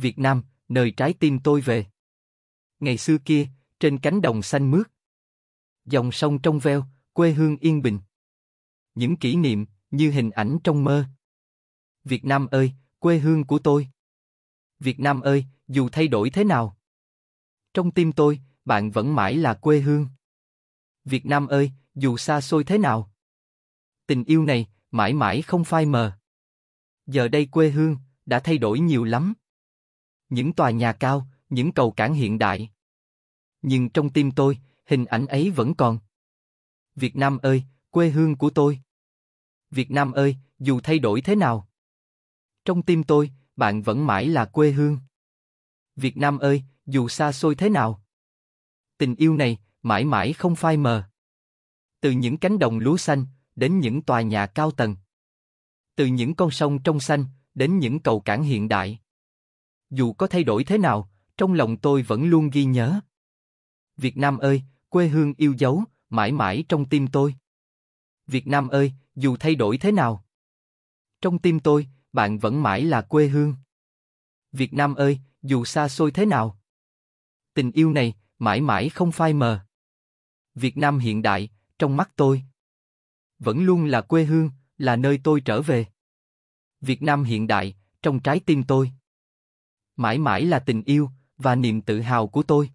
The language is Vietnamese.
Việt Nam, nơi trái tim tôi về. Ngày xưa kia, trên cánh đồng xanh mướt, dòng sông trong veo, quê hương yên bình. Những kỷ niệm như hình ảnh trong mơ. Việt Nam ơi, quê hương của tôi. Việt Nam ơi, dù thay đổi thế nào, trong tim tôi, bạn vẫn mãi là quê hương. Việt Nam ơi, dù xa xôi thế nào, tình yêu này mãi mãi không phai mờ. Giờ đây quê hương đã thay đổi nhiều lắm những tòa nhà cao, những cầu cảng hiện đại. Nhưng trong tim tôi, hình ảnh ấy vẫn còn. Việt Nam ơi, quê hương của tôi. Việt Nam ơi, dù thay đổi thế nào. Trong tim tôi, bạn vẫn mãi là quê hương. Việt Nam ơi, dù xa xôi thế nào. Tình yêu này, mãi mãi không phai mờ. Từ những cánh đồng lúa xanh, đến những tòa nhà cao tầng. Từ những con sông trong xanh, đến những cầu cảng hiện đại dù có thay đổi thế nào, trong lòng tôi vẫn luôn ghi nhớ. Việt Nam ơi, quê hương yêu dấu, mãi mãi trong tim tôi. Việt Nam ơi, dù thay đổi thế nào, trong tim tôi, bạn vẫn mãi là quê hương. Việt Nam ơi, dù xa xôi thế nào, tình yêu này mãi mãi không phai mờ. Việt Nam hiện đại, trong mắt tôi, vẫn luôn là quê hương, là nơi tôi trở về. Việt Nam hiện đại, trong trái tim tôi mãi mãi là tình yêu và niềm tự hào của tôi.